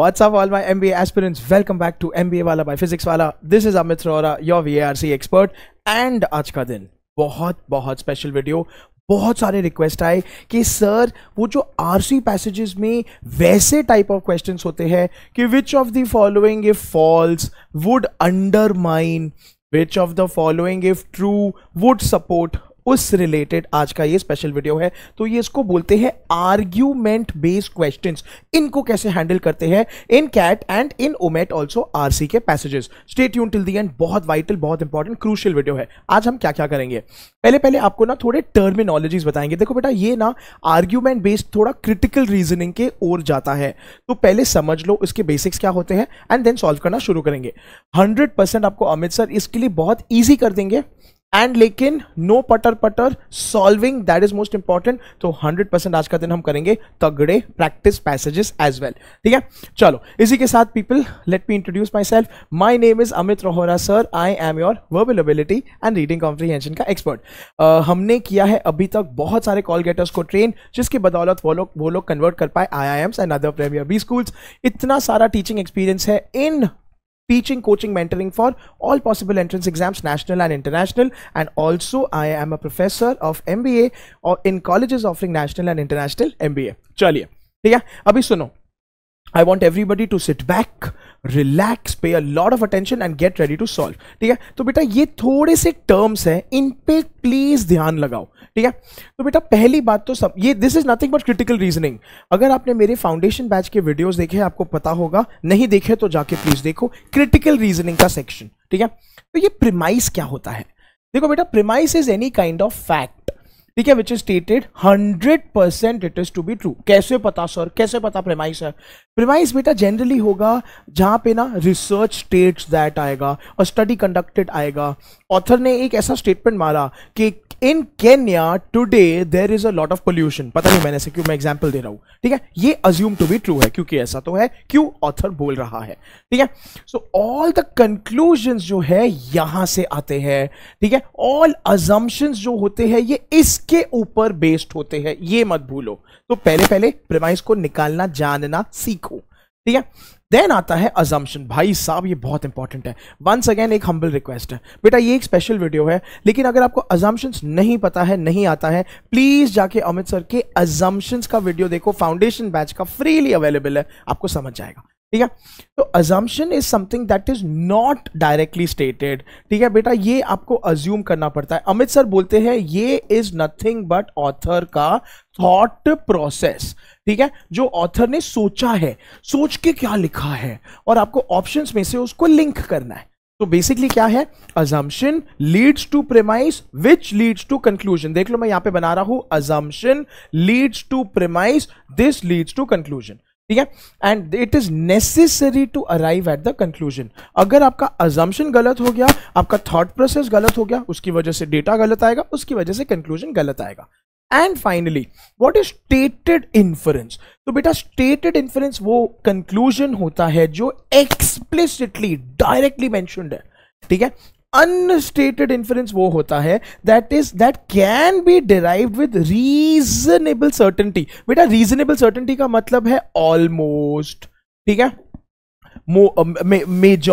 What's up, all my MBA aspirants? Welcome back to MBA Wala by Physics Wala. This is Amit Rohra, your VARC expert. And आज का दिन बहुत बहुत special video बहुत सारे request आए कि सर वो जो आर सी पैसेजेस में वैसे टाइप ऑफ क्वेश्चन होते हैं कि which of the following if false would undermine which of the following if true would support उस रिलेटेड आज का ये स्पेशल वीडियो है तो ये इसको बोलते हैं आर्ग्यूमेंट बेस्ड क्वेश्चंस इनको कैसे हैंडल करते हैं in CAT and in OMET also RC के पैसेजेस स्टेट यून टिल दी एंड बहुत वाइटल बहुत इंपॉर्टेंट क्रूशियल वीडियो है आज हम क्या क्या करेंगे पहले पहले आपको ना थोड़े टर्मिनोलॉजीज बताएंगे देखो बेटा ये ना आर्ग्यूमेंट बेस्ड थोड़ा क्रिटिकल रीजनिंग के ओर जाता है तो पहले समझ लो इसके बेसिक्स क्या होते हैं एंड देन सॉल्व करना शुरू करेंगे हंड्रेड परसेंट आपको अमित सर इसके लिए बहुत ईजी कर देंगे एंड लेकिन नो पटर पटर solving that is most important तो 100 परसेंट आज का दिन हम करेंगे तगड़े प्रैक्टिस पैसेजेस एज वेल ठीक है चलो इसी के साथ people let me introduce myself my name is Amit Rohra sir I am your verbal and reading comprehension का एक्सपर्ट हमने किया है अभी तक बहुत सारे कॉल गेटर्स को ट्रेन जिसकी बदौलत वो लोग वो लोग कन्वर्ट कर पाए IIMs and other premier B schools इतना सारा टीचिंग एक्सपीरियंस है in teaching, coaching, mentoring for all possible entrance exams, national and international. And also, I am a professor of MBA or in colleges offering national and international MBA. chaliye theek hai abhi suno I want everybody to sit back relax pay a lot of attention and get ready to solve ठीक है तो बेटा ये थोड़े से terms हैं इन पे please ध्यान लगाओ ठीक है तो बेटा पहली बात तो सब ये this is nothing but critical reasoning अगर आपने मेरे फाउंडेशन बैच के वीडियोज देखे आपको पता होगा नहीं देखे तो जाके प्लीज देखो क्रिटिकल रीजनिंग का सेक्शन ठीक है तो ये प्रिमाइस क्या होता है देखो बेटा premise is any kind of fact ठीक है which is stated hundred percent it is to be true कैसे पता सर कैसे पता प्रेमाइस है प्रिमाइस बेटा जनरली होगा जहाँ पे ना रिसर्च स्टेट्स दैट आएगा और स्टडी कंडक्टेड आएगा ऑथर ने एक ऐसा स्टेटमेंट मारा कि in Kenya today there is a lot of pollution पता नहीं मैंने से क्यों मैं एग्जाम्पल दे रहा हूँ ठीक है ये अज्यूम टू बी ट्रू है क्योंकि ऐसा तो है क्यों ऑथर बोल रहा है ठीक है सो ऑल द कंक्लूजन जो है यहां से आते हैं ठीक है ऑल अजम्पन्स जो होते हैं ये इसके ऊपर बेस्ड होते हैं ये मत भूलो तो पहले पहले प्रेमाइस को निकालना जानना सीखो ठीक है देन आता है अजम्पन भाई साहब ये बहुत इंपॉर्टेंट है वंस अगेन एक हम्बल रिक्वेस्ट है बेटा ये एक स्पेशल वीडियो है लेकिन अगर आपको अजम्पन्स नहीं पता है नहीं आता है प्लीज़ जाके अमित सर के अजम्पन्स का वीडियो देखो फाउंडेशन बैच का फ्रीली अवेलेबल है आपको समझ जाएगा ठीक है तो assumption is something that is not directly stated ठीक है बेटा ये आपको अज्यूम करना पड़ता है अमित सर बोलते हैं ये इज नथिंग बट ऑथर का थॉट प्रोसेस ठीक है जो ऑथर ने सोचा है सोच के क्या लिखा है और आपको ऑप्शन में से उसको लिंक करना है तो बेसिकली क्या है assumption leads to premise which leads to conclusion देख लो मैं यहां पे बना रहा हूं assumption leads to premise this leads to conclusion ठीक है and it is necessary to arrive at the conclusion अगर आपका अजम्पन गलत हो गया आपका थॉट प्रोसेस गलत हो गया उसकी वजह से डेटा गलत आएगा उसकी वजह से कंक्लूजन गलत आएगा and finally what is stated influence तो बेटा स्टेटेड इन्फ्लुएंस वो कंक्लूजन होता है जो एक्सप्लिसिटली डायरेक्टली मैंशनड है ठीक है अनस्टेटेड इन्फ्लुएंस वो होता है that is that can be derived with reasonable certainty बेटा रीजनेबल सर्टेनिटी का मतलब है ऑलमोस्ट ठीक है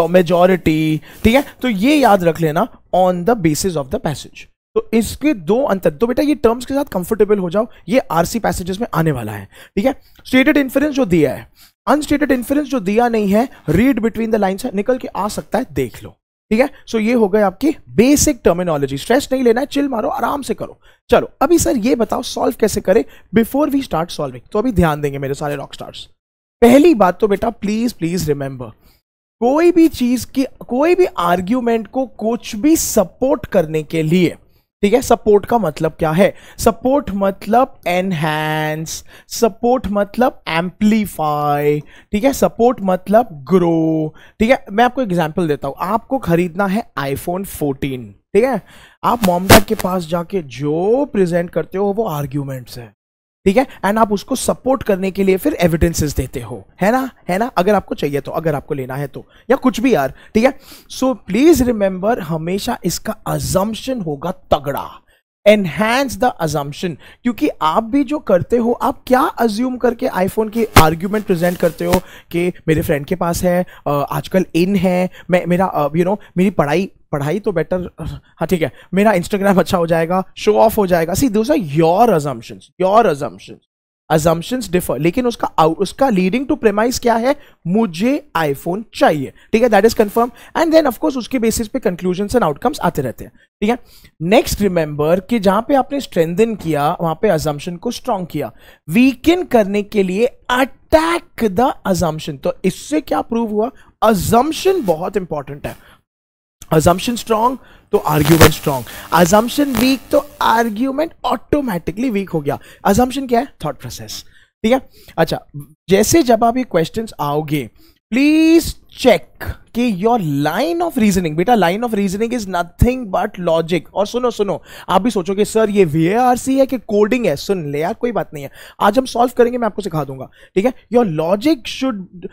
मेजॉरिटी uh, ठीक है तो ये याद रख लेना on the basis of the passage तो इसके दो अंतर तो बेटा ये टर्म्स के साथ कंफर्टेबल हो जाओ ये आरसी पैसेजेस में आने वाला है ठीक है स्टेटेड इन्फ्लुएंस जो दिया है अनस्टेटेड इन्फ्लुएंस जो दिया नहीं है रीड बिटवीन द लाइन्स निकल के आ सकता है देख लो ठीक है सो so ये हो गए आपकी बेसिक टर्मिनोलॉजी स्ट्रेस नहीं लेना है चिल मारो आराम से करो चलो अभी सर ये बताओ सॉल्व कैसे करें बिफोर वी स्टार्ट सॉल्विंग तो अभी ध्यान देंगे मेरे सारे रॉक स्टार्स पहली बात तो बेटा प्लीज प्लीज रिमेंबर कोई भी चीज की कोई भी आर्ग्यूमेंट को कुछ भी सपोर्ट करने के लिए ठीक है सपोर्ट का मतलब क्या है सपोर्ट मतलब एनहैंस सपोर्ट मतलब एम्पलीफाई ठीक है सपोर्ट मतलब ग्रो ठीक है मैं आपको एग्जांपल देता हूँ आपको खरीदना है आईफोन 14 ठीक है आप मोमडा के पास जाके जो प्रेजेंट करते हो वो आर्ग्यूमेंट्स है ठीक है एंड आप उसको सपोर्ट करने के लिए फिर एविडेंसेस देते हो है ना है ना अगर आपको चाहिए तो अगर आपको लेना है तो या कुछ भी यार ठीक है सो प्लीज रिमेंबर हमेशा इसका अजम्पन होगा तगड़ा एनहैंस द अजम्पन क्योंकि आप भी जो करते हो आप क्या अज्यूम करके आईफोन की आर्ग्यूमेंट प्रेजेंट करते हो कि मेरे फ्रेंड के पास है आजकल इन है मैं मेरा यू नो मेरी पढ़ाई पढ़ाई तो बेटर हाँ ठीक है मेरा इंस्टाग्राम अच्छा हो जाएगा शो ऑफ हो जाएगा see those are your assumptions your assumptions assumptions differ लेकिन उसका आउट उसका लीडिंग टू प्रेमाइज क्या है मुझे आईफोन चाहिए ठीक है that is confirm and then of course उसके बेसिस पे कंक्लूजन एंड आउटकम्स आते रहते हैं ठीक है नेक्स्ट रिमेंबर कि जहां पे आपने स्ट्रेंथन किया वहां पे अजम्पन को स्ट्रॉन्ग किया वीकेन करने के लिए अटैक द अजम्पन तो इससे क्या प्रूव हुआ अजम्पन बहुत इंपॉर्टेंट है assumption strong तो आर्ग्यूमेंट स्ट्रांग अजम्पन वीक तो आर्ग्यूमेंट ऑटोमेटिकली वीक हो गया अजम्पन क्या है थॉट प्रोसेस ठीक है अच्छा जैसे जब आप ये क्वेश्चंस आओगे प्लीज चेक कि योर लाइन ऑफ रीजनिंग बेटा line of reasoning is nothing but logic और सुनो सुनो आप भी सोचोगे सर ये वी आर सी है कि कोडिंग है सुन ले यार कोई बात नहीं है आज हम सॉल्व करेंगे मैं आपको सिखा दूंगा ठीक है your logic should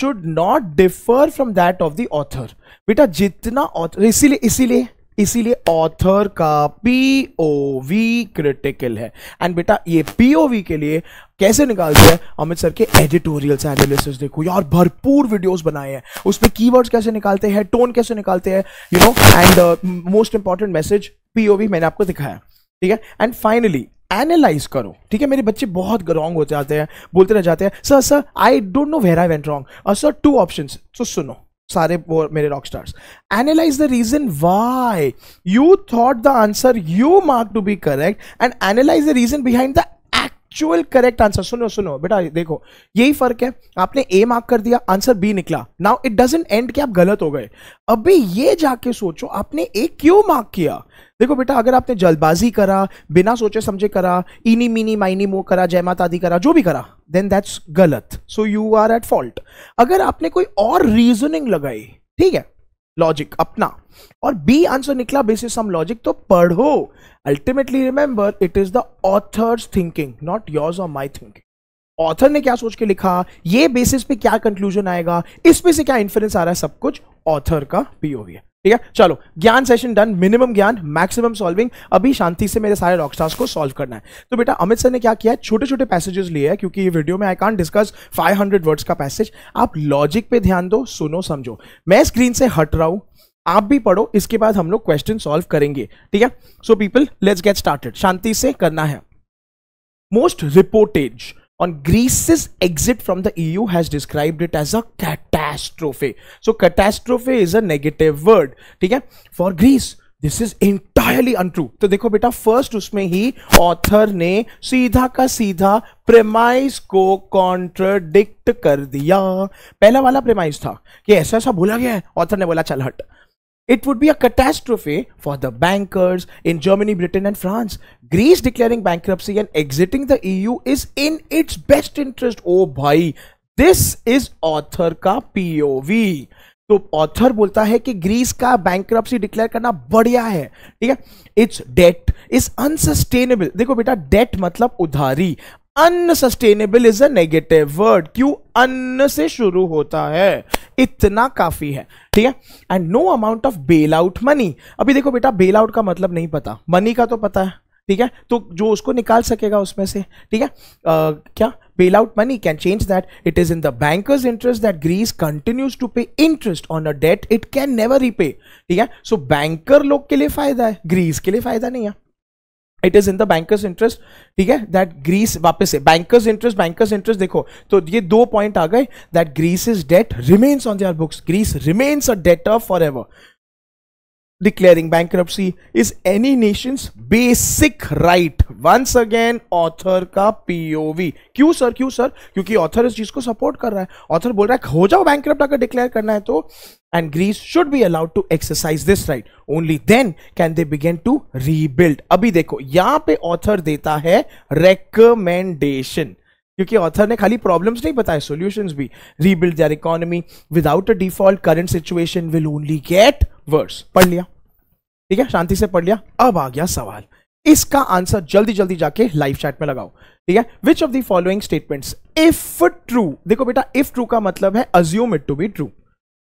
should not differ from that of the author बेटा जितना ऑथर इसीलिए इसीलिए इसीलिए ऑथर का पीओवी क्रिटिकल है एंड बेटा ये पीओवी के लिए कैसे निकालते हैं अमित सर के एडिटोरियल एनालिसिस देखो यार भरपूर वीडियोस बनाए हैं उसमें कीवर्ड्स कैसे निकालते हैं टोन कैसे निकालते हैं you know and most important message POV मैंने आपको दिखाया ठीक है एंड फाइनली एनालाइज करो ठीक है मेरे बच्चे बहुत रॉन्ग होते जाते हैं बोलते रह जाते हैं sir sir I don't know where I went wrong sir two option तो सुनो सारे मेरे rock stars analyse the reason why you thought the answer you mark to be correct and analyse the reason behind the actual correct answer सुनो सुनो बेटा देखो यही फर्क है आपने ए मार्क कर दिया आंसर बी निकला नाउ इट डजेंट एंड कि आप गलत हो गए अभी ये जाके सोचो आपने ए क्यों मार्क किया देखो बेटा अगर आपने जल्दबाजी करा बिना सोचे समझे करा इनी मिनी माइनी मो करा जय माता दी करा जो भी करा देन दैट्स गलत so you are at fault अगर आपने कोई और रीजनिंग लगाई ठीक है लॉजिक अपना और बी आंसर निकला बेसिस सम लॉजिक तो पढ़ो ultimately remember it is the author's thinking not yours और माई थिंकिंग ऑथर ने क्या सोच के लिखा ये बेसिस पे क्या कंक्लूजन आएगा इसमें से क्या इन्फ्लुएंस आ रहा है सब कुछ ऑथर का पीओवी है ठीक है चलो ज्ञान सेशन डन मिनिमम ज्ञान मैक्सिमम सॉल्विंग अभी शांति से मेरे सारे रॉकस्टार्स को सॉल्व करना है तो बेटा अमित सर ने क्या किया है छोटे छोटे पैसेजेस लिए हैं क्योंकि ये वीडियो में आई कांट डिस्कस 500 वर्ड्स का पैसेज आप लॉजिक पे ध्यान दो सुनो समझो मैं स्क्रीन से हट रहा हूं आप भी पढ़ो इसके बाद हम लोग क्वेश्चन सॉल्व करेंगे ठीक है so people let's get started शांति से करना है most reportage on Greece's exit from the EU has described it as a catastrophe. So catastrophe is a negative word. ठीक है? For Greece, this is entirely untrue तो देखो बेटा first उसमें ही author ने सीधा का सीधा premise को contradict कर दिया पहला वाला premise था कि ऐसा ऐसा बोला गया है author ने बोला चल हट It would be a catastrophe for the bankers in Germany, Britain, and France. Greece declaring bankruptcy and exiting the EU is in its best interest. Oh, bhai, this is author ka POV. तो author बोलता है कि Greece का bankruptcy declare करना बढ़िया है ठीक है इट्स डेट इज अनसस्टेनेबल देखो बेटा डेट मतलब उधारी unsustainable is a negative word क्यों अन्न से शुरू होता है इतना काफी है ठीक है and no amount of bail out money अभी देखो बेटा बेल आउट का मतलब नहीं पता मनी का तो पता है ठीक है तो जो उसको निकाल सकेगा उसमें से ठीक है uh, क्या bail out money can change that it is in the bankers interest that Greece continues to pay interest on a debt it can never repay ठीक है सो बैंकर लोग के लिए फायदा है ग्रीस के लिए फायदा नहीं है it is in the bankers interest ठीक है दैट ग्रीस वापस से बैंकर्स इंटरेस्ट बैंकर्स इंटरेस्ट देखो तो ये दो पॉइंट आ गए that Greece is debt remains on their books Greece remains a debt of forever declaring bankruptcy is any nation's basic right once again author का POV क्यों sir क्यों sir क्योंकि ऑथर इस चीज को सपोर्ट कर रहा है ऑथर बोल रहा है हो जाओ बैंक्रप्ट अगर डिक्लेयर करना है तो and Greece should be allowed to exercise this right only then can they begin to rebuild अभी देखो यहां पे ऑथर देता है रेकमेंडेशन क्योंकि ऑथर ने खाली प्रॉब्लम्स नहीं बताए सोल्यूशन भी rebuild their economy without a default current situation will only get worse पढ़ लिया ठीक है शांति से पढ़ लिया अब आ गया सवाल इसका आंसर जल्दी जल्दी जाके लाइव चैट में लगाओ ठीक है which of the following statements if true देखो बेटा इफ ट्रू का मतलब है assume it to be true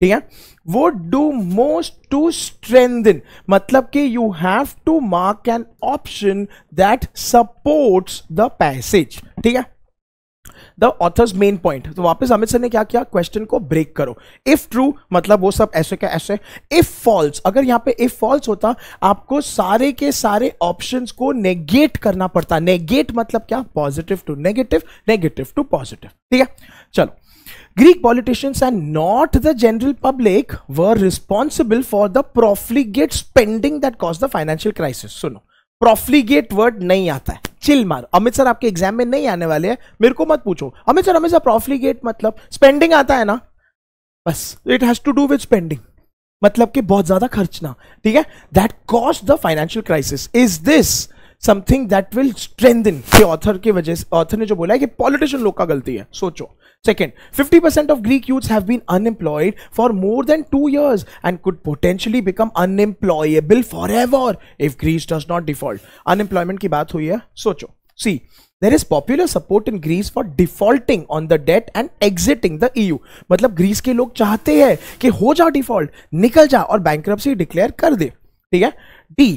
ठीक है वो डू मोस्ट टू स्ट्रेंथन मतलब कि you have to mark an option that supports the passage ठीक है द ऑथर्स मेन पॉइंट तो वापस अमित सर ने क्या किया क्वेश्चन को ब्रेक करो इफ ट्रू मतलब वो सब ऐसे क्या ऐसे इफ फॉल्स अगर यहाँ पे इफ फॉल्स होता आपको सारे के सारे ऑप्शन को नेगेट करना पड़ता नेगेट मतलब क्या positive to negative negative to positive ठीक है चलो Greek politicians and not the general public were responsible for the profligate spending that caused the financial crisis. So, no. Profligate word नहीं आता है चिल मार अमित सर आपके एग्जाम में नहीं आने वाले हैं मेरे को मत पूछो अमित सर हमेशा प्रोफ्लीगेट मतलब स्पेंडिंग आता है ना बस it has to do with spending मतलब कि बहुत ज्यादा खर्चना ठीक है that cause the financial crisis is this something that will strengthen author की वजह से ऑथर ने जो बोला है कि पॉलिटिशियन लोग का गलती है सोचो Second, 50% of Greek youths have been unemployed for more than two years and could potentially become unemployable forever if Greece does not default. Unemployment ki baat hui hai socho See, there is popular support in Greece for defaulting on the debt and exiting the EU. matlab greece ke log चाहते hai ki ho ja default nikal ja aur bankruptcy declare kar de theek hai d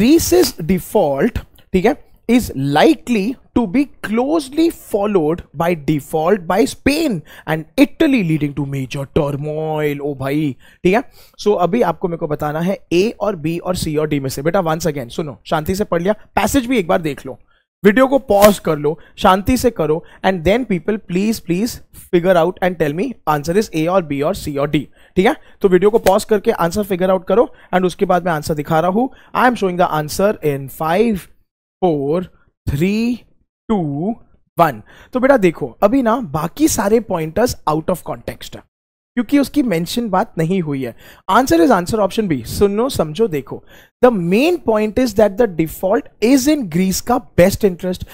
greece's default theek hai is likely to be closely followed by default by Spain and Italy leading to major turmoil. O oh भाई ठीक है so so, अभी आपको मेरे को बताना है ए और बी और सी और डी में से बेटा वंस अगेन सुनो शांति से पढ़ लिया पैसेज भी एक बार देख लो वीडियो को पॉज कर लो शांति से करो and then people please please figure out and tell me answer is A और बी और सी और डी ठीक है तो वीडियो को पॉज करके आंसर फिगर आउट करो एंड उसके बाद मैं आंसर दिखा रहा हूं I am showing the answer in five four three two one तो बेटा देखो अभी ना बाकी सारे पॉइंटर्स आउट ऑफ कॉन्टेक्स्ट है क्योंकि उसकी मेंशन बात नहीं हुई है answer is answer option B सुनो समझो देखो the main point is that the default is in Greece का best interest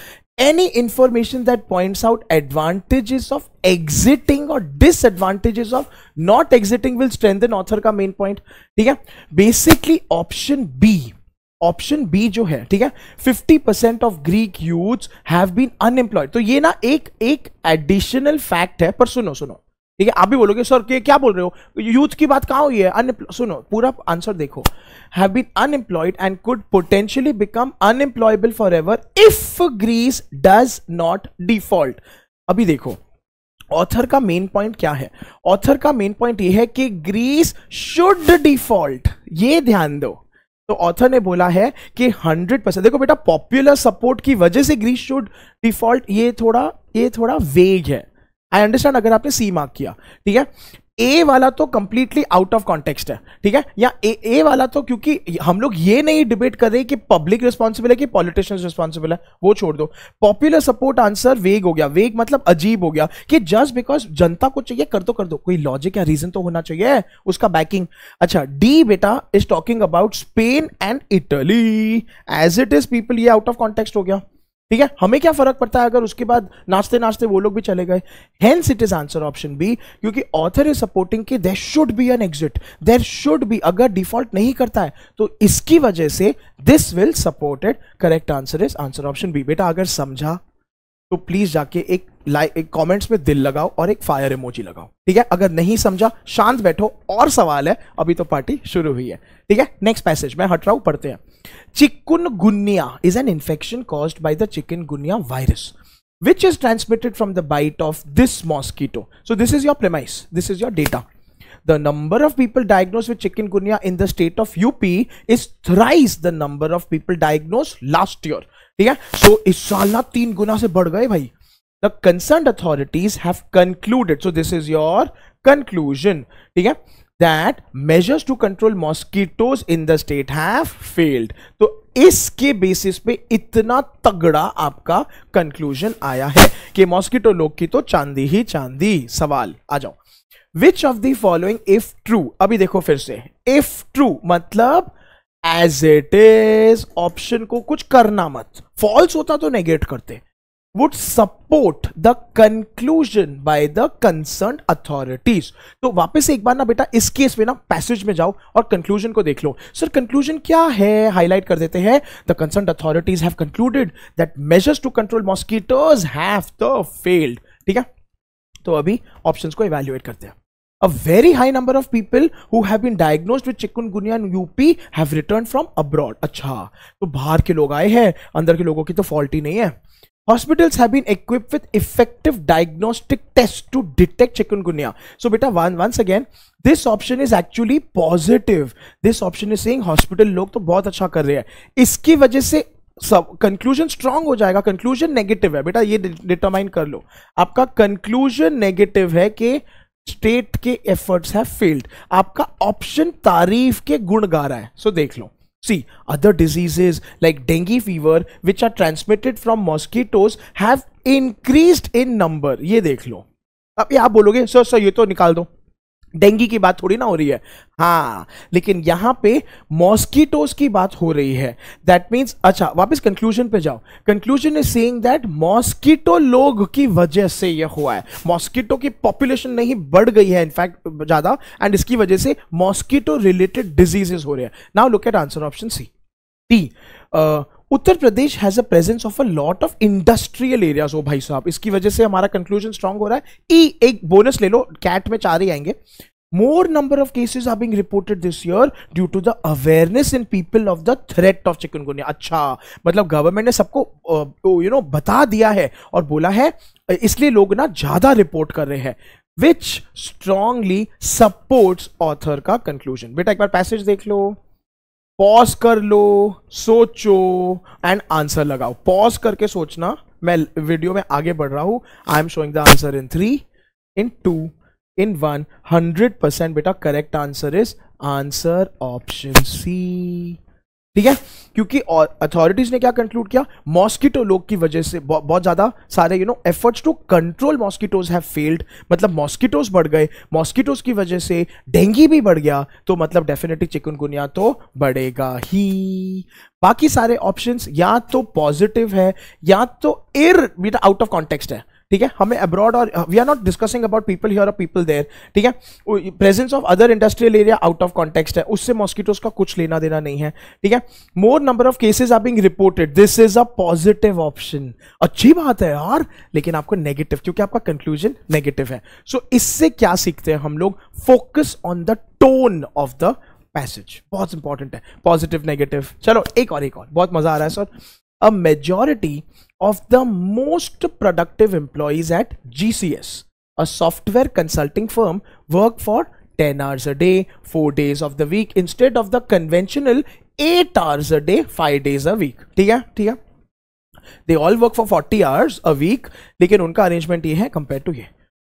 any information that point out advantages of exiting और disadvantages of not exiting will strengthen author का main point ठीक है basically option B option B जो है ठीक है 50% percent of Greek youth have been unemployed तो ये ना एक एक एडिशनल फैक्ट है पर सुनो सुनो ठीक है आप भी बोलोगे सर के क्या बोल रहे हो यूथ की बात कहां हुई है अनएम्प्लॉय सुनो पूरा आंसर देखो have been unemployed and could potentially become unemployable forever if Greece does not default अभी देखो ऑथर का मेन पॉइंट क्या है ऑथर का मेन पॉइंट ये है कि ग्रीस शुड डिफॉल्ट ये ध्यान दो तो ऑथर ने बोला है कि 100 परसेंट देखो बेटा पॉपुलर सपोर्ट की वजह से ग्रीस शुड डिफॉल्ट ये थोड़ा ये थोड़ा वेग है आई अंडरस्टैंड अगर आपने सी मार्क किया ठीक है ए वाला तो कंप्लीटली आउट ऑफ कॉन्टेक्स्ट है ठीक है या ए ए वाला तो क्योंकि हम लोग ये नहीं डिबेट कर रहे कि पब्लिक रिस्पॉन्सिबल है कि पॉलिटिशियंस रिस्पॉन्सिबल है वो छोड़ दो पॉपुलर सपोर्ट आंसर वेग हो गया वेग मतलब अजीब हो गया कि जस्ट बिकॉज जनता को चाहिए कर दो कर दो कोई लॉजिक या रीजन तो होना चाहिए उसका बैकिंग अच्छा डी बेटा is talking about Spain and Italy as it is people ये आउट ऑफ कॉन्टेक्स्ट हो गया ठीक है हमें क्या फर्क पड़ता है अगर उसके बाद नाचते नाचते वो लोग भी चले गए hence it is answer option B क्योंकि ऑथर इज सपोर्टिंग कि there should be an exit there should be अगर डिफॉल्ट नहीं करता है तो इसकी वजह से this will supported correct answer is answer option B बेटा अगर समझा तो प्लीज जाके एक लाइक एक कमेंट्स में दिल लगाओ और एक फायर इमोजी लगाओ ठीक है अगर नहीं समझा शांत बैठो और सवाल है अभी तो पार्टी शुरू हुई है ठीक है नेक्स्ट पैसेज में हट रहा हूं पढ़ते हैं chikungunya is an infection cause by the chikungunya virus which is transmitted from the bite of this mosquito so this is your premise this is your data the number of people diagnose with chikungunya in the state of UP is thrice the number of people diagnose last year ठीक है सो इस साल ना तीन गुना से बढ़ गए भाई the concern authorities have concluded so this is your conclusion ठीक है that measures to control mosquitoes in the state have failed तो इसके बेसिस पे इतना तगड़ा आपका कंक्लूजन आया है कि मॉस्किटो लोग की तो चांदी ही चांदी सवाल आ जाओ which of the following if true अभी देखो फिर से इफ ट्रू मतलब एज इट इज ऑप्शन को कुछ करना मत फॉल्स होता तो नेगेट करते would support the conclusion by the concern authorities तो वापस एक बार ना बेटा इस केस में ना पैसेज में जाओ और कंक्लूजन को देख लो सर कंक्लूजन क्या है हाईलाइट कर देते हैं the concern authorities have concluded that measures to control mosquitoes have the failed ठीक है तो अभी ऑप्शंस को इवेल्युएट करते हैं A very high number of people who have been diagnosed with chikungunya in UP have returned from abroad. अच्छा तो बाहर के लोग आए हैं अंदर के लोगों की तो फॉल्ट ही नहीं है hospitals have been equipped with effective diagnostic tests to detect chikungunya. So, beta, one, once again, this option is actually positive. This option is saying hospital लोग तो बहुत अच्छा कर रहे हैं इसकी वजह से सब कंक्लूजन स्ट्रांग हो जाएगा कंक्लूजन नेगेटिव है बेटा ये डिटरमाइन कर लो आपका कंक्लूजन नेगेटिव है कि स्टेट के एफर्ट्स हैव फेल्ड आपका ऑप्शन तारीफ के गुण गा रहा है सो देख लो see other diseases like dengue fever which are transmitted from mosquitoes have increase in number ये देख लो अब ये आप बोलोगे सर सर ये तो निकाल दो डेंगू की बात थोड़ी ना हो रही है हाँ लेकिन यहां पे मॉस्किटोज की बात हो रही है दैट मीन्स अच्छा वापस कंक्लूजन पे जाओ conclusion is saying that mosquito लोग की वजह से ये हुआ है मॉस्किटो की पॉपुलेशन नहीं बढ़ गई है इनफैक्ट ज़्यादा एंड इसकी वजह से मॉस्किटो रिलेटेड डिजीजेस हो रहे हैं now look at answer option C T Uttar Pradesh has a presence of a lot of industrial areas हो भाई साहब इसकी वजह से हमारा कंक्लूजन स्ट्रांग हो रहा है ई एक बोनस ले लो कैट में चार ही आएंगे more number of cases are being reported this year due to the awareness in people of the threat of chikungunya अच्छा मतलब गवर्नमेंट ने सबको यू नो बता दिया है और बोला है इसलिए लोग ना ज्यादा रिपोर्ट कर रहे हैं विच स्ट्रांगली सपोर्ट्स ऑथर का कंक्लूजन बेटा एक बार पैसेज देख लो पॉज कर लो सोचो एंड आंसर लगाओ पॉज करके सोचना मैं वीडियो में आगे बढ़ रहा हूँ I am showing the answer in three in two in one hundred percent बेटा correct answer is answer option C ठीक है क्योंकि अथॉरिटीज ने क्या कंक्लूड किया मॉस्किटो लोग की वजह से बहुत ज़्यादा सारे you know efforts to control mosquitoes have failed मतलब मॉस्किटोज बढ़ गए मॉस्किटोज की वजह से डेंगी भी बढ़ गया तो मतलब डेफिनेटली चिकनगुनिया तो बढ़ेगा ही बाकी सारे ऑप्शंस या तो पॉजिटिव है या तो इर आउट ऑफ कॉन्टेक्स्ट है ठीक है हमें अब्रॉड और we are not discussing about people ही और पीपल देयर ठीक है presence of other industrial area out of context है उससे मॉस्किटोज का कुछ लेना देना नहीं है ठीक है more number of cases are being reported this is a positive option अच्छी बात है यार लेकिन आपको नेगेटिव क्योंकि आपका कंक्लूजन नेगेटिव है सो so, इससे क्या सीखते हैं हम लोग focus on the tone of the passage बहुत इंपॉर्टेंट है पॉजिटिव नेगेटिव चलो एक और एक और बहुत मजा आ रहा है sir a majority of the most productive employees at GCS, a software consulting firm, work for 10 hours a day, 4 days of the week instead of the conventional 8 hours a day, 5 days a week. ठीक है They all work for 40 hours a week, लेकिन उनका arrangement ये है compared to ये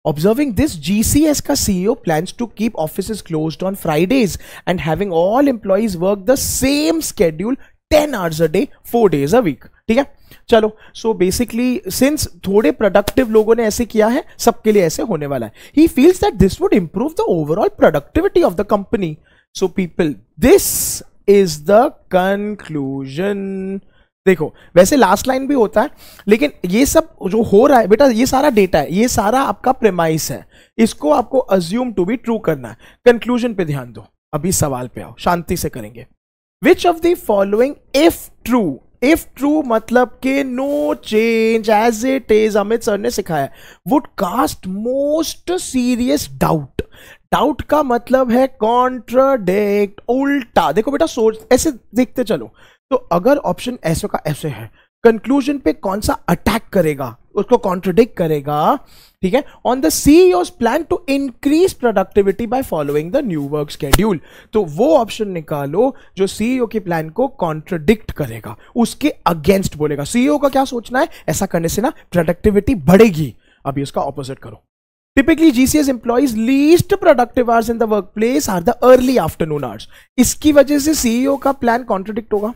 Observing this, GCS का CEO plans to keep offices closed on Fridays and having all employees work the same schedule ten hours a day four days a week ठीक है चलो so basically since थोड़े productive लोगों ने ऐसे किया है सबके लिए ऐसे होने वाला है he feels that this would improve the overall productivity of the company so people this is the conclusion देखो वैसे लास्ट लाइन भी होता है लेकिन ये सब जो हो रहा है बेटा ये सारा डेटा है ये सारा आपका प्रेमाइस है इसको आपको अज्यूम टू बी ट्रू करना है कंक्लूजन पे ध्यान दो अभी सवाल पे आओ शांति से करेंगे which of the following if true if true मतलब के no change as it is Amit sir ने सिखाया would cast most serious doubt doubt का मतलब है कॉन्ट्राडिक्ट उल्टा देखो बेटा सोच ऐसे देखते चलो तो अगर ऑप्शन ऐसे का ऐसे है कंक्लूजन पे कौन सा अटैक करेगा उसको कॉन्ट्रोडिक्ट करेगा ठीक है on the C plan to increase productivity by following the new work schedule तो वो ऑप्शन निकालो जो सीईओ के प्लान को कॉन्ट्रोडिक्ट करेगा उसके अगेंस्ट बोलेगा सीईओ e का क्या सोचना है ऐसा करने से ना प्रोडक्टिविटी बढ़ेगी अभी उसका ऑपोजिट करो typically GCS employees least productive hours in the workplace are the early afternoon hours इसकी वजह से सीईओ e का प्लान कॉन्ट्रोडिक्ट होगा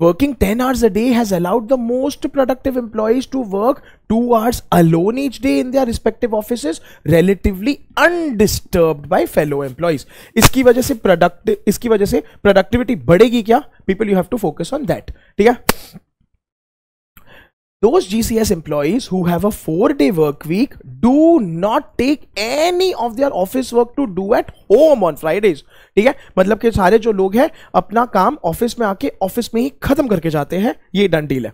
Working 10 hours a day has allowed the most productive employees to work 2 hours alone each day in their respective offices relatively undisturbed by fellow employees इसकी वजह से product इसकी वजह से प्रोडक्टिविटी बढ़ेगी क्या people you have to focus on that ठीक है those GCS employees who have a four day work week do not take any of their office work to do at home on Fridays. ठीक है मतलब कि सारे जो लोग हैं अपना काम ऑफिस में आके ऑफिस में ही खत्म करके जाते हैं ये डन डील है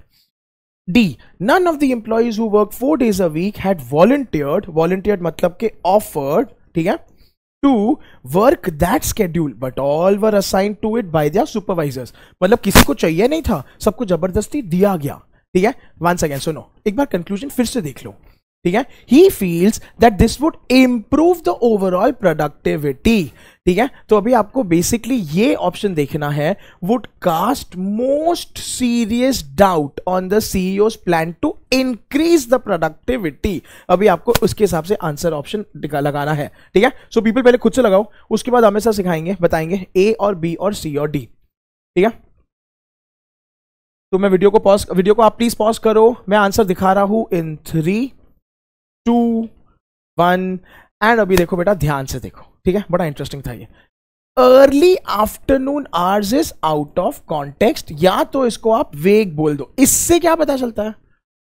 D none of the employees who work four days a week had volunteered volunteered मतलब के ऑफर्ड ठीक है to work that schedule but all were assigned to it by their supervisors मतलब किसी को चाहिए नहीं था सबको जबरदस्ती दिया गया ठीक है वंस अगेन सुनो एक बार कंक्लूजन फिर से देख लो ठीक है he feels that this would improve the overall productivity ठीक है तो अभी आपको बेसिकली ये ऑप्शन देखना है would cast most serious doubt on the CEO plan to increase the productivity अभी आपको उसके हिसाब से आंसर ऑप्शन लगाना है ठीक है सो so पीपल पहले खुद से लगाओ उसके बाद हमेशा सिखाएंगे बताएंगे ए और बी और सी और डी ठीक है तो मैं वीडियो को पॉज वीडियो को आप प्लीज पॉज करो मैं आंसर दिखा रहा हूँ in three two one and अभी देखो बेटा ध्यान से देखो ठीक है बड़ा इंटरेस्टिंग था ये early afternoon hours is out of context या तो इसको आप वेग बोल दो इससे क्या पता चलता है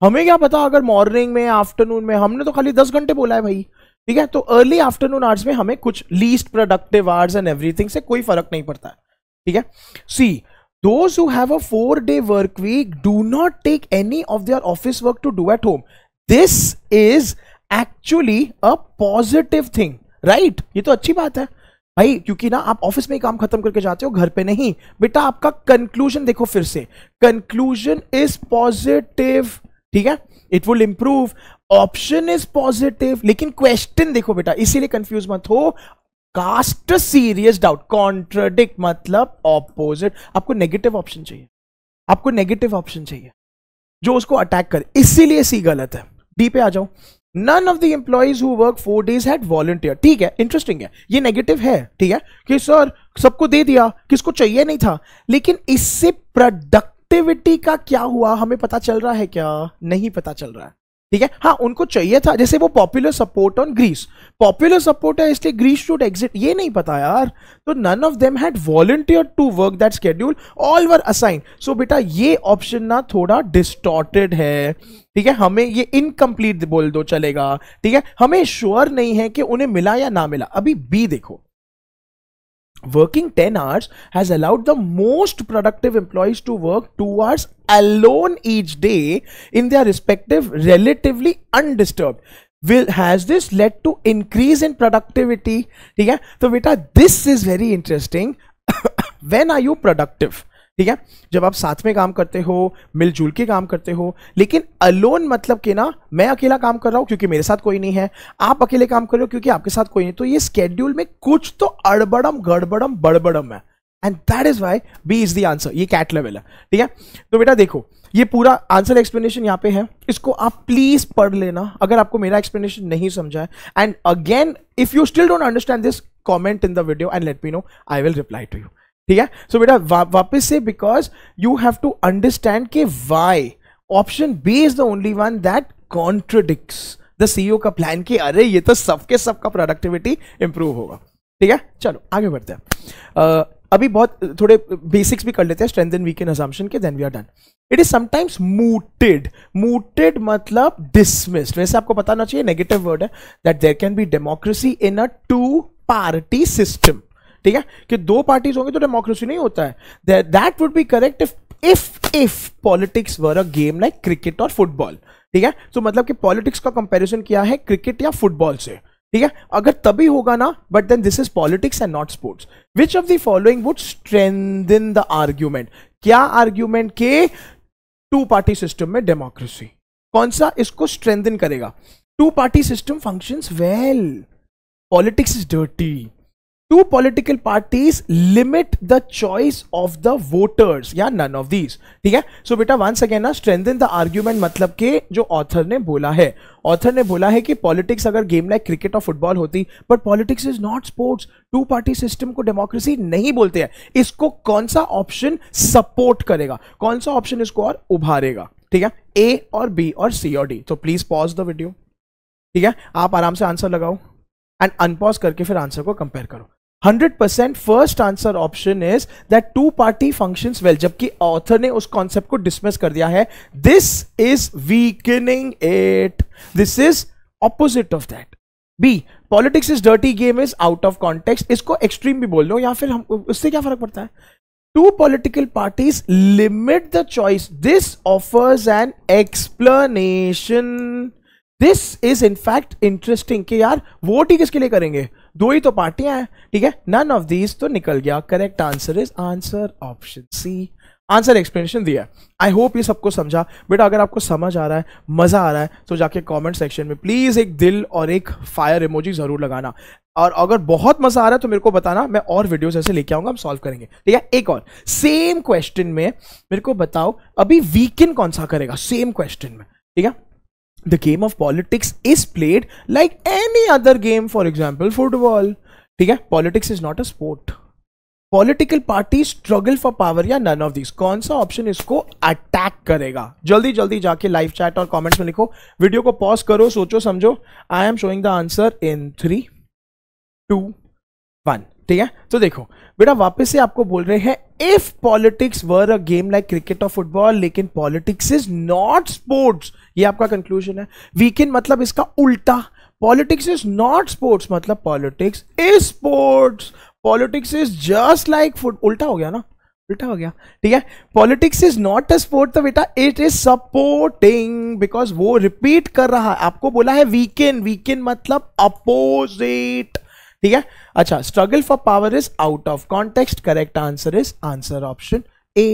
हमें क्या पता अगर मॉर्निंग में आफ्टरनून में हमने तो खाली दस घंटे बोला है भाई ठीक है तो अर्ली आफ्टरनून आवर्स में हमें कुछ least productive hours and everything से कोई फर्क नहीं पड़ता है ठीक है सी those who have a four day work week do not take any of their office work to do at home this is actually a positive thing right ये तो अच्छी बात है भाई क्योंकि ना आप ऑफिस में काम खत्म करके जाते हो घर पे नहीं बेटा आपका कंक्लूजन देखो फिर से कंक्लूजन इज पॉजिटिव ठीक है it will improve option is positive लेकिन क्वेश्चन देखो बेटा इसीलिए कंफ्यूज मत हो कास्ट सीरियस डाउट कॉन्ट्रडिक्ट मतलब ऑपोजिट आपको नेगेटिव ऑप्शन चाहिए आपको नेगेटिव ऑप्शन चाहिए जो उसको अटैक करे इसीलिए सी गलत है डी पे आ जाओ none of the employees who work four days had volunteer ठीक है इंटरेस्टिंग है ये नेगेटिव है ठीक है कि सर सबको दे दिया किसको चाहिए नहीं था लेकिन इससे प्रोडक्टिविटी का क्या हुआ हमें पता चल रहा है क्या नहीं पता चल रहा है ठीक है हाँ उनको चाहिए था जैसे वो popular support on Greece popular support है इसलिए ग्रीस शुड एग्जिट ये नहीं पता यार तो none of them had volunteer to work that schedule all were assign so बेटा ये ऑप्शन ना थोड़ा डिस्टॉर्टेड है ठीक है हमें ये इनकम्प्लीट बोल दो चलेगा ठीक है हमें श्योर नहीं है कि उन्हें मिला या ना मिला अभी बी देखो Working 10 hours has allowed the most productive employees to work 2 hours alone each day in their respective relatively undisturbed. Will has this led to increase in productivity? Okay? So beta, this is very interesting. when are you productive? ठीक है जब आप साथ में काम करते हो मिलजुल के काम करते हो लेकिन अलोन मतलब कि ना मैं अकेला काम कर रहा हूँ क्योंकि मेरे साथ कोई नहीं है आप अकेले काम कर रहे हो क्योंकि आपके साथ कोई नहीं तो ये स्केड्यूल में कुछ तो अड़बड़म गड़बड़म बड़बड़म है and that is why B is the answer ये कैट लेवल है ठीक है तो बेटा देखो ये पूरा आंसर एक्सप्लेनेशन यहाँ पे है इसको आप प्लीज पढ़ लेना अगर आपको मेरा एक्सप्लेनेशन नहीं समझा है and again if you still don't understand this comment in the video and let me know I will reply to you ठीक है सो so, बेटा वा, वापस से because you have to understand के why option B is the only one that contradicts the CEO का plan कि अरे ये तो सबके सबका प्रोडक्टिविटी इंप्रूव होगा ठीक है चलो आगे बढ़ते हैं uh, अभी बहुत थोड़े बेसिक्स भी कर लेते हैं strength and weak in assumption के then we are done it is sometimes mooted mooted मतलब डिसमिस्ड वैसे आपको पता होना चाहिए नेगेटिव वर्ड है that there can be democracy in a two party system ठीक है कि दो पार्टीज होंगी तो डेमोक्रेसी नहीं होता है that would be correct if if if politics were a game like cricket और फुटबॉल ठीक है सो मतलब कि पॉलिटिक्स का कंपेरिजन किया है क्रिकेट या फुटबॉल से ठीक है अगर तभी होगा ना but then this is politics and not sports which of the following would strengthen in the argument क्या आर्ग्यूमेंट के टू पार्टी सिस्टम में डेमोक्रेसी कौन सा इसको स्ट्रेंथन करेगा two party system functions well politics is dirty two political party limit the choice of the voters या none of these ठीक है सो बेटा वंस अगेन ना इन द आर्ग्यूमेंट मतलब के जो ऑथर ने बोला है ऑथर ने बोला है कि पॉलिटिक्स अगर गेम लाइक क्रिकेट और फुटबॉल होती but politics is not sports two party system को डेमोक्रेसी नहीं बोलते हैं इसको कौन सा ऑप्शन सपोर्ट करेगा कौन सा ऑप्शन इसको और उभारेगा ठीक है ए और बी और सी और डी तो प्लीज पॉज द वीडियो ठीक है आप आराम से आंसर लगाओ एंड अनपॉज करके फिर आंसर को कंपेयर करो 100% first answer option is that two party function well जबकि ऑथर ने उस कॉन्सेप्ट को डिसमिस कर दिया है this is weakening it this is opposite of that B politics is dirty game is out of context इसको extreme भी बोल लो या फिर हम उससे क्या फर्क पड़ता है two political parties limit the choice this offers an explanation this is in fact interesting कि यार वोट ही किसके लिए करेंगे दो ही तो पार्टियां हैं ठीक है नन ऑफ दीज तो निकल गया correct answer is answer option C answer explanation दिया है आई होप ये सबको समझा बेटा अगर आपको समझ आ रहा है मज़ा आ रहा है तो जाके कमेंट सेक्शन में प्लीज़ एक दिल और एक फायर इमोजी ज़रूर लगाना और अगर बहुत मज़ा आ रहा है तो मेरे को बताना मैं और वीडियोस ऐसे लेके आऊंगा हम सॉल्व करेंगे ठीक है एक और सेम क्वेश्चन में मेरे को बताओ अभी वीकेंड कौन सा करेगा सेम क्वेश्चन में ठीक है the game of politics is played like any other game for example football ठीक है politics is not a sport political party struggle for power या नन ऑफ दिस कौन सा ऑप्शन इसको अटैक करेगा जल्दी जल्दी जाके लाइव चैट और कॉमेंट्स में लिखो वीडियो को पॉज करो सोचो समझो I am showing the answer in three two one ठीक है तो देखो बेटा वापस से आपको बोल रहे हैं if politics were a game like cricket और फुटबॉल लेकिन पॉलिटिक्स इज नॉट स्पोर्ट्स ये आपका कंक्लूजन है वीकेंड मतलब इसका उल्टा पॉलिटिक्स इज नॉट स्पोर्ट्स मतलब politics is sports politics is just like foot उल्टा हो गया ना उल्टा हो गया ठीक है politics is not a sport तो बेटा इट इज सपोर्टिंग बिकॉज वो रिपीट कर रहा है आपको बोला है वीकेंड वीकेंड मतलब अपोजिट ठीक है अच्छा struggle for power is out of context correct answer is answer option A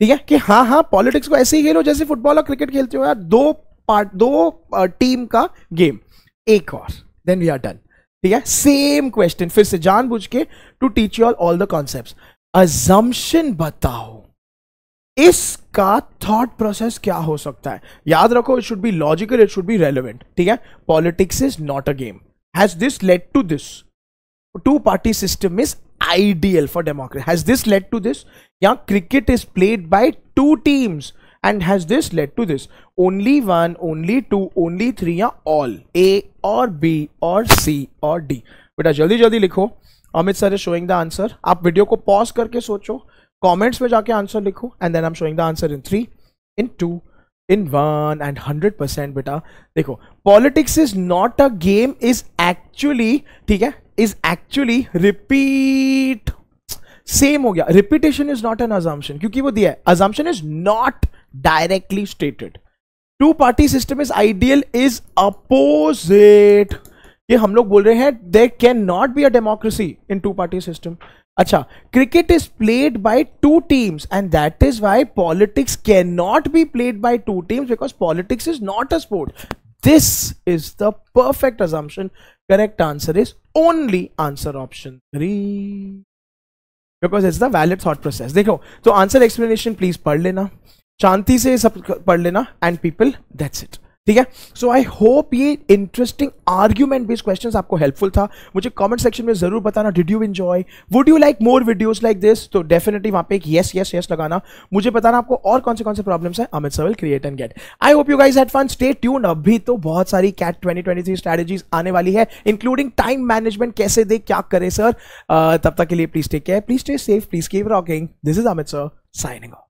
ठीक है कि हाँ हाँ पॉलिटिक्स को ऐसे ही खेलो जैसे फुटबॉल और क्रिकेट खेलते हो यार दो पार्ट दो टीम का गेम एक और देन वी आर डन ठीक है सेम क्वेश्चन फिर से जानबूझ के to teach you all all the concept assumption बताओ इसका थॉट प्रोसेस क्या हो सकता है याद रखो it should be logical it should be relevant ठीक है politics is not a game has this led to this two party system is ideal for democracy has this led to this yeah cricket is played by two teams and has this led to this only one only two only three yeah all a or b or c or d beta jaldi jaldi likho amit sir is showing the answer aap video ko pause karke socho comments mein jaake answer likho and then i'm showing the answer in 3 in in two in one and hundred percent बेटा देखो politics is not a game is actually ठीक है is actually repeat same हो गया repetition is not an assumption क्योंकि वो दिया है assumption is not directly stated two party system is ideal is opposite ये हम लोग बोल रहे हैं there can not be a democracy in two party system अच्छा cricket is played by two teams and that is why politics can not be played by two teams because politics is not a sport this is the perfect assumption correct answer is only answer option three because it's the valid thought process देखो तो answer explanation please पढ़ लेना शांति से सब पढ़ लेना and people that's it ठीक है सो आई होप ये इंटरेस्टिंग आर्ग्यूमेंट बेस्ड क्वेश्चन आपको हेल्पफुल था मुझे कॉमेंट सेक्शन में जरूर बताना did you enjoy would you like more videos like this तो डेफिनेटली वहां पर एक येस येस येस लगाना मुझे बताना आपको और कौन से कौन से प्रॉब्लम्स है अमित सवल create and get I hope you guys had fun stay tune अभी तो बहुत सारी CAT twenty twenty three strategies आने वाली है इंक्लूडिंग टाइम मैनेजमेंट कैसे दे क्या करे सर uh, तब तक के लिए please take care please stay safe please keep rocking this is Amit sir signing of